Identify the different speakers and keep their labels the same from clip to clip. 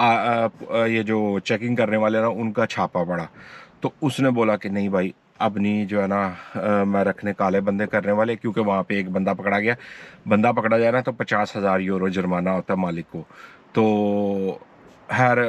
Speaker 1: आ, आ, आ, ये जो चेकिंग करने वाले ना उनका छापा पड़ा तो उसने बोला कि नहीं भाई अब नहीं जो है ना मैं रखने काले बंदे करने वाले क्योंकि वहाँ पे एक बंदा पकड़ा गया बंदा पकड़ा जाए ना तो पचास हज़ार यूरो जुर्माना होता है मालिक को तो खैर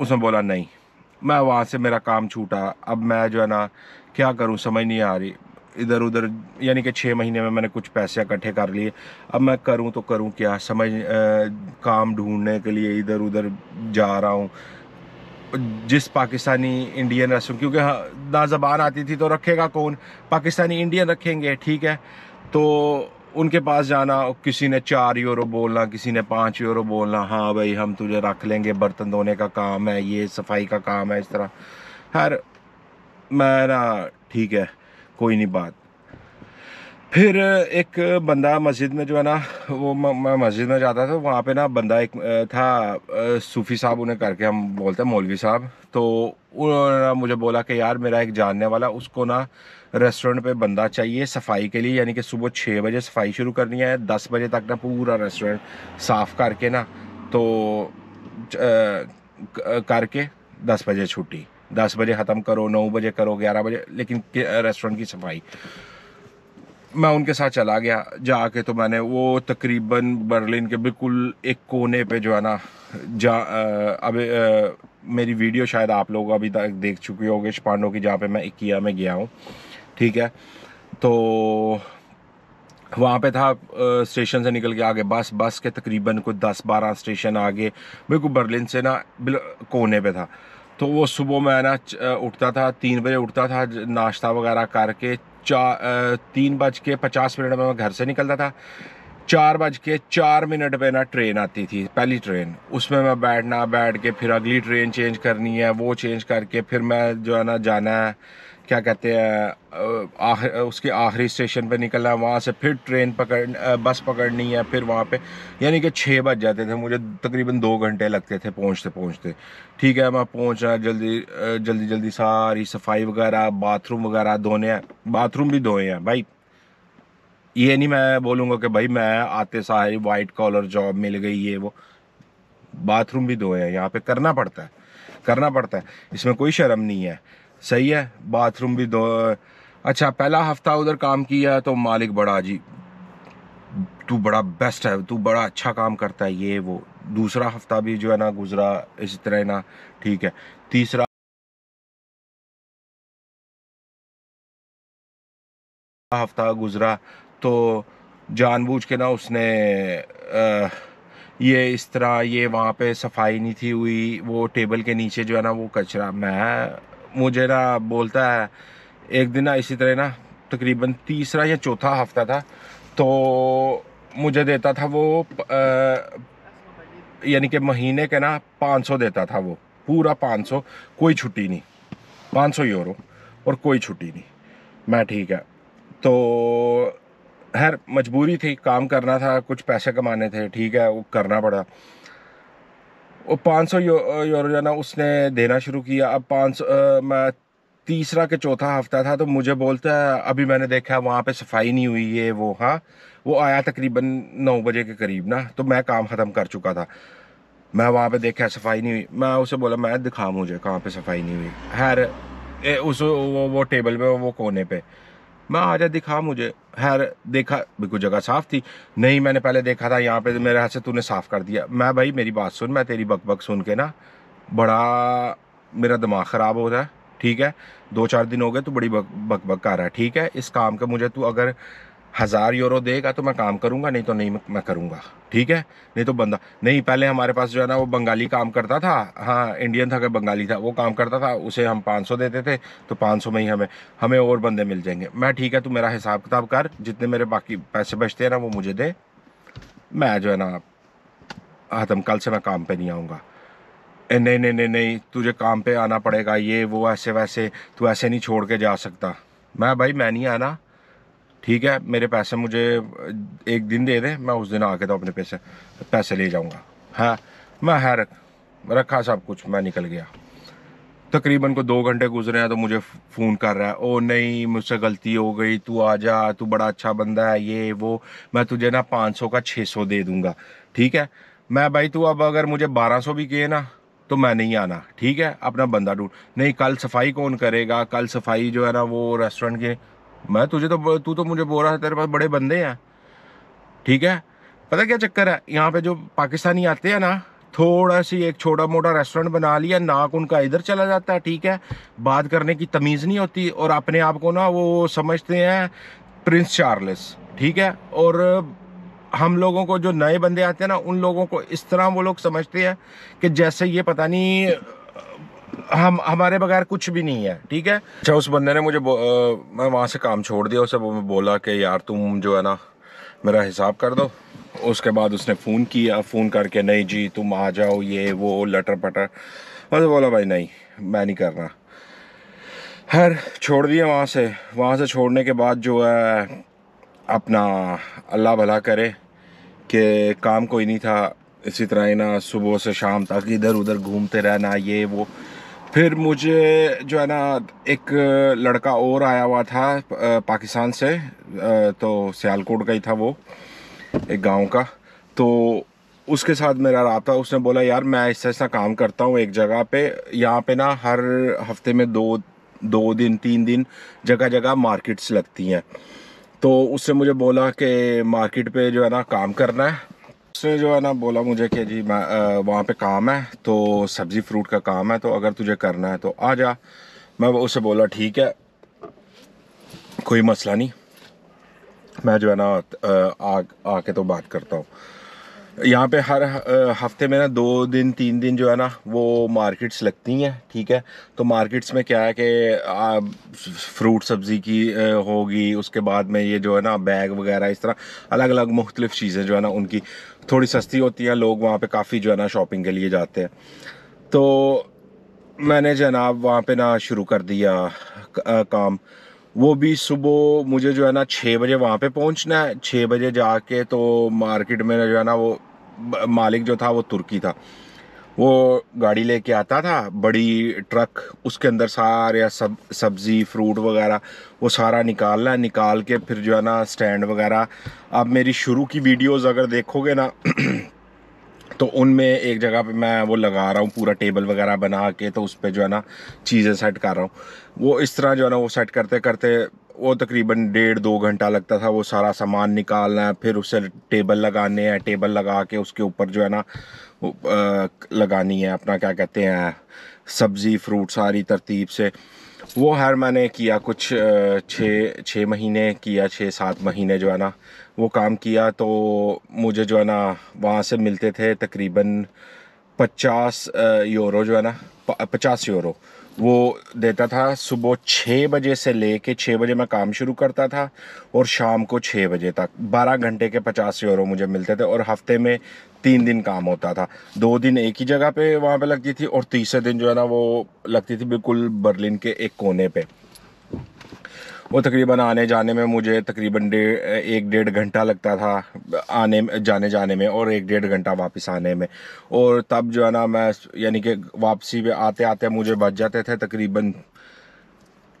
Speaker 1: उसने बोला नहीं मैं वहाँ से मेरा काम छूटा अब मैं जो है ना क्या करूँ समझ नहीं आ रही इधर उधर यानी कि छः महीने में मैंने कुछ पैसे इकट्ठे कर लिए अब मैं करूँ तो करूँ क्या समझ आ, काम ढूंढने के लिए इधर उधर जा रहा हूँ जिस पाकिस्तानी इंडियन रस्म क्योंकि हाँ, ना जबान आती थी तो रखेगा कौन पाकिस्तानी इंडियन रखेंगे ठीक है तो उनके पास जाना किसी ने चार यूरो बोलना किसी ने पाँच यूरो बोलना हाँ भाई हम तुझे रख लेंगे बर्तन धोने का काम है ये सफाई का काम है इस तरह हर मैं ना ठीक है कोई नहीं बात फिर एक बंदा मस्जिद में जो है ना वो मैं मस्जिद में जाता था वहाँ पे ना बंदा एक था सूफ़ी साहब उन्हें करके हम बोलते हैं मौलवी साहब तो उन्होंने मुझे बोला कि यार मेरा एक जानने वाला उसको ना रेस्टोरेंट पे बंदा चाहिए सफाई के लिए यानी कि सुबह छः बजे सफाई शुरू करनी है दस बजे तक ना पूरा रेस्टोरेंट साफ़ करके ना तो करके दस बजे छुट्टी दस बजे ख़त्म करो नौ बजे करो ग्यारह बजे लेकिन रेस्टोरेंट की सफाई मैं उनके साथ चला गया जाके तो मैंने वो तकरीबन बर्लिन के बिल्कुल एक कोने पे जो है ना जा अब मेरी वीडियो शायद आप लोग अभी तक देख चुके होंगे पांडो की जहाँ पे मैं इकिया में गया हूँ ठीक है तो वहाँ पे था स्टेशन से निकल के आगे बस बस के तकरीबन कोई दस बारह स्टेशन आगे बिल्कुल बर्लिन से ना कोने पर था तो वो सुबह मैं ना उठता था तीन बजे उठता था नाश्ता वगैरह करके चार तीन बज के पचास मिनट में मैं घर से निकलता था चार बज के चार मिनट पे ना ट्रेन आती थी पहली ट्रेन उसमें मैं बैठना बैठ के फिर अगली ट्रेन चेंज करनी है वो चेंज करके फिर मैं जो है ना जाना है क्या कहते हैं आख, उसके आखिरी स्टेशन पे निकलना है वहाँ से फिर ट्रेन पकड़ बस पकड़नी है फिर वहाँ पे यानी कि छः बज जाते थे मुझे तकरीबन दो घंटे लगते थे पहुँचते पहुँचते ठीक है मैं पहुँचना जल्दी जल्दी जल्दी सारी सफाई वगैरह बाथरूम वगैरह धोने हैं बाथरूम भी धोए हैं भाई ये नहीं मैं बोलूँगा कि भाई मैं आते सारी वाइट कॉलर जॉब मिल गई ये वो बाथरूम भी धोए हैं यहाँ पे करना पड़ता है करना पड़ता है इसमें कोई शर्म नहीं है सही है बाथरूम भी दो अच्छा पहला हफ्ता उधर काम किया तो मालिक बड़ा जी तू बड़ा बेस्ट है तू बड़ा अच्छा काम करता है ये वो दूसरा हफ्ता भी जो है ना गुजरा इसी तरह ना ठीक है तीसरा हफ्ता गुजरा तो जानबूझ के ना उसने आ, ये इस तरह ये वहाँ पे सफाई नहीं थी हुई वो टेबल के नीचे जो है ना वो कचरा मैं मुझे ना बोलता है एक दिन ना इसी तरह ना तकरीबन तीसरा या चौथा हफ्ता था तो मुझे देता था वो यानी कि महीने के ना 500 देता था वो पूरा 500 कोई छुट्टी नहीं 500 यूरो और कोई छुट्टी नहीं मैं ठीक है तो खैर मजबूरी थी काम करना था कुछ पैसे कमाने थे ठीक है वो करना पड़ा वो पाँच सौ यूरो जो ना उसने देना शुरू किया अब पाँच सौ तीसरा के चौथा हफ्ता था तो मुझे बोलता है अभी मैंने देखा वहाँ पे सफाई नहीं हुई है वो हाँ वो आया तकरीबन नौ बजे के करीब ना तो मैं काम ख़त्म कर चुका था मैं वहाँ पे देखा सफाई नहीं हुई मैं उसे बोला मैं दिखा मुझे कहाँ पे सफाई नहीं हुई हैर उस वो वो टेबल पे वो कोने पर मैं आजा दिखा मुझे हैर देखा बिल्कुल जगह साफ थी नहीं मैंने पहले देखा था यहाँ पे मेरे हाथ से तूने साफ़ कर दिया मैं भाई मेरी बात सुन मैं तेरी बकबक सुन के ना बड़ा मेरा दिमाग ख़राब हो रहा है ठीक है दो चार दिन हो गए तो बड़ी बकबक बक, बक कर रहा है ठीक है इस काम का मुझे तू अगर हज़ार यूरो देगा तो मैं काम करूँगा नहीं तो नहीं मैं करूँगा ठीक है नहीं तो बंदा नहीं पहले हमारे पास जो है ना वो बंगाली काम करता था हाँ इंडियन था कि बंगाली था वो काम करता था उसे हम 500 देते थे तो 500 में ही हमें हमें और बंदे मिल जाएंगे मैं ठीक है तू मेरा हिसाब किताब कर जितने मेरे बाकी पैसे बचते हैं ना वो मुझे दे मैं जो है ना हतम कल से मैं काम पर नहीं आऊँगा नहीं नहीं नहीं नहीं तुझे काम पर आना पड़ेगा ये वो ऐसे वैसे तू ऐसे नहीं छोड़ के जा सकता मैं भाई मैं नहीं आना ठीक है मेरे पैसे मुझे एक दिन दे दे मैं उस दिन आके तो अपने पैसे पैसे ले जाऊँगा है हाँ, मैं है रख रखा सब कुछ मैं निकल गया तकरीबन को दो घंटे गुजरे हैं तो मुझे फ़ोन कर रहा है ओ नहीं मुझसे गलती हो गई तू आ जा तू बड़ा अच्छा बंदा है ये वो मैं तुझे ना पाँच सौ का छः सौ दे दूँगा ठीक है मैं भाई तू अब अगर मुझे बारह सौ भी किए ना तो मैं नहीं आना ठीक है अपना बंदा ढूंढ नहीं कल सफाई कौन करेगा कल सफाई जो है ना वो रेस्टोरेंट के मैं तुझे तो तू तो मुझे बोल रहा है तेरे पास बड़े बंदे हैं ठीक है पता क्या चक्कर है यहाँ पे जो पाकिस्तानी आते हैं ना थोड़ा सी एक छोटा मोटा रेस्टोरेंट बना लिया नाक उनका इधर चला जाता है ठीक है बात करने की तमीज़ नहीं होती और अपने आप को ना वो समझते हैं प्रिंस चार्लस ठीक है और हम लोगों को जो नए बंदे आते हैं ना उन लोगों को इस तरह वो लोग समझते हैं कि जैसे ये पता नहीं हम हमारे बगैर कुछ भी नहीं है ठीक है अच्छा उस बंदे ने मुझे आ, मैं वहाँ से काम छोड़ दिया उसे बोला कि यार तुम जो है ना मेरा हिसाब कर दो उसके बाद उसने फ़ोन किया फ़ोन करके नहीं जी तुम आ जाओ ये वो लटर पटर मैंने तो बोला भाई नहीं मैं नहीं करना हर छोड़ दिया वहाँ से वहाँ से छोड़ने के बाद जो है अपना अल्लाह भला करे कि काम कोई नहीं था इसी तरह ही ना सुबह से शाम तक इधर उधर घूमते रहना ये वो फिर मुझे जो है ना एक लड़का और आया हुआ था पाकिस्तान से तो सियालकोट का ही था वो एक गांव का तो उसके साथ मेरा रहा उसने बोला यार मैं ऐसा ऐसा काम करता हूँ एक जगह पे यहाँ पे ना हर हफ्ते में दो दो दिन तीन दिन जगह जगह मार्केट्स लगती हैं तो उससे मुझे बोला कि मार्केट पे जो है ना काम करना है उसने जो है ना बोला मुझे कि जी मैं वहाँ पे काम है तो सब्ज़ी फ्रूट का काम है तो अगर तुझे करना है तो आ जा मैं उसे बोला ठीक है कोई मसला नहीं मैं जो है ना आ आके तो बात करता हूँ यहाँ पे हर हफ्ते में ना दो दिन तीन दिन जो है ना वो मार्केट्स लगती हैं ठीक है तो मार्केट्स में क्या है कि फ्रूट सब्ज़ी की होगी उसके बाद में ये जो है ना बैग वगैरह इस तरह अलग अलग मुख्तलिफ़ चीज़ें जो है ना उनकी थोड़ी सस्ती होती है लोग वहाँ पे काफ़ी जो है ना शॉपिंग के लिए जाते हैं तो मैंने जनाब वहाँ पे ना शुरू कर दिया काम वो भी सुबह मुझे जो है ना छः बजे वहाँ पे पहुँचना है छः बजे जाके तो मार्केट में जो है ना वो मालिक जो था वो तुर्की था वो गाड़ी लेके आता था बड़ी ट्रक उसके अंदर सारे सब सब्ज़ी फ्रूट वगैरह वो सारा निकालना निकाल के फिर जो है ना स्टैंड वगैरह अब मेरी शुरू की वीडियोस अगर देखोगे ना तो उनमें एक जगह पे मैं वो लगा रहा हूँ पूरा टेबल वगैरह बना के तो उस पर जो है ना चीज़ें सेट कर रहा हूँ वो इस तरह जो है ना वो सेट करते करते वो तकरीबन डेढ़ दो घंटा लगता था वो सारा सामान निकालना है फिर उसे टेबल लगाने हैं टेबल लगा के उसके ऊपर जो है ना लगानी है अपना क्या कहते हैं सब्ज़ी फ्रूट सारी तरतीब से वो हर मैंने किया कुछ छः छः महीने किया छः सात महीने जो है ना वो काम किया तो मुझे जो है ना वहाँ से मिलते थे तकरीबन पचास यूरो जो है ना पचास यूरो वो देता था सुबह छः बजे से ले कर छः बजे मैं काम शुरू करता था और शाम को छः बजे तक बारह घंटे के पचास यूरो मुझे मिलते थे और हफ्ते में तीन दिन काम होता था दो दिन एक ही जगह पे वहाँ पे लगती थी और तीसरे दिन जो है ना वो लगती थी बिल्कुल बर्लिन के एक कोने पे वो तकरीबन आने जाने में मुझे तकरीबन डेढ़ एक डेढ़ घंटा लगता था आने जाने जाने में और एक डेढ़ घंटा वापस आने में और तब जो है ना मैं यानी कि वापसी पे आते आते मुझे बच जाते थे तकरीबन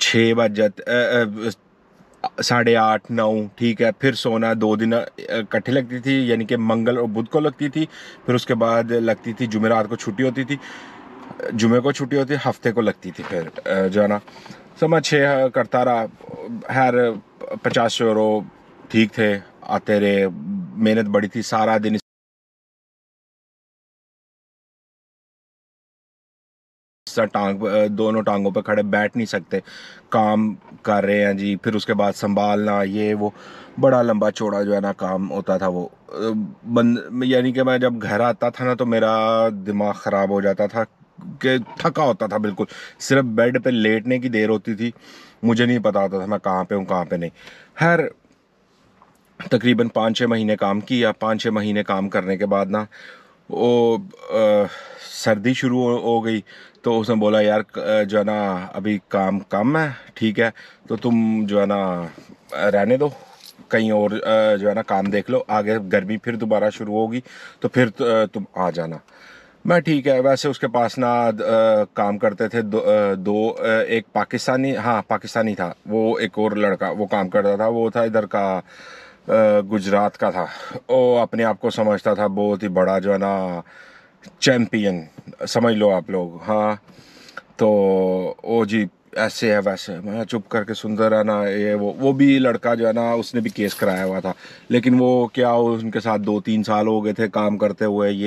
Speaker 1: छः बज जाते साढ़े आठ नौ ठीक है फिर सोना दो दिन इकट्ठी लगती थी यानी कि मंगल और बुध को लगती थी फिर उसके बाद लगती थी जुमेरात को छुट्टी होती थी जुमे को छुट्टी होती हफ्ते को लगती थी फिर जाना मैं छः करता रहा हर पचास यूरो ठीक थे आते रहे मेहनत बड़ी थी सारा दिन टांग दोनों टांगों पर खड़े बैठ नहीं सकते काम कर रहे हैं जी फिर उसके बाद संभालना ये वो बड़ा लंबा चौड़ा जो है ना काम होता था वो बंद यानी कि मैं जब घर आता था ना तो मेरा दिमाग ख़राब हो जाता था के थका होता था बिल्कुल सिर्फ बेड पे लेटने की देर होती थी मुझे नहीं पता होता था मैं कहाँ पे हूँ कहाँ पे नहीं हर तकरीबन पाँच छः महीने काम किया पाँच छः महीने काम करने के बाद ना वो आ, सर्दी शुरू हो, हो गई तो उसने बोला यार जो है ना अभी काम कम है ठीक है तो तुम जो है ना रहने दो कहीं और जो है ना काम देख लो आगे गर्मी फिर दोबारा शुरू होगी तो फिर तुम आ जाना मैं ठीक है वैसे उसके पास ना आ, काम करते थे दो, आ, दो आ, एक पाकिस्तानी हाँ पाकिस्तानी था वो एक और लड़का वो काम करता था वो था इधर का गुजरात का था वो अपने आप को समझता था बहुत ही बड़ा जो है ना चैम्पियन समझ लो आप लोग हाँ तो ओ जी ऐसे है वैसे मैं चुप करके है रहना ये वो वो भी लड़का जो है ना उसने भी केस कराया हुआ था लेकिन वो क्या उनके साथ दो तीन साल हो गए थे काम करते हुए ये